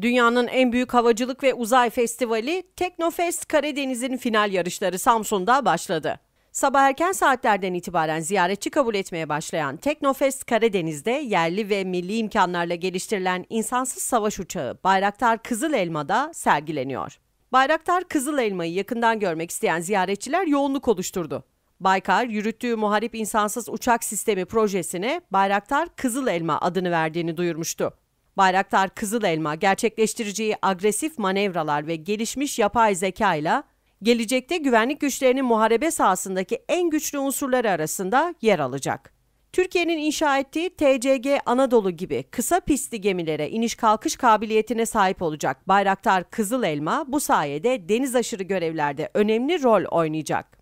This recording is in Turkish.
Dünyanın en büyük havacılık ve uzay festivali Teknofest Karadeniz'in final yarışları Samsun'da başladı. Sabah erken saatlerden itibaren ziyaretçi kabul etmeye başlayan Teknofest Karadeniz'de yerli ve milli imkanlarla geliştirilen insansız savaş uçağı Bayraktar Kızıl Elma'da sergileniyor. Bayraktar Kızıl Elma'yı yakından görmek isteyen ziyaretçiler yoğunluk oluşturdu. Baykar yürüttüğü muharip insansız uçak sistemi projesine Bayraktar Kızıl Elma adını verdiğini duyurmuştu. Bayraktar Kızıl Elma gerçekleştireceği agresif manevralar ve gelişmiş yapay zeka ile gelecekte güvenlik güçlerinin muharebe sahasındaki en güçlü unsurları arasında yer alacak. Türkiye'nin inşa ettiği TCG Anadolu gibi kısa pistli gemilere iniş kalkış kabiliyetine sahip olacak Bayraktar Kızıl Elma bu sayede deniz aşırı görevlerde önemli rol oynayacak.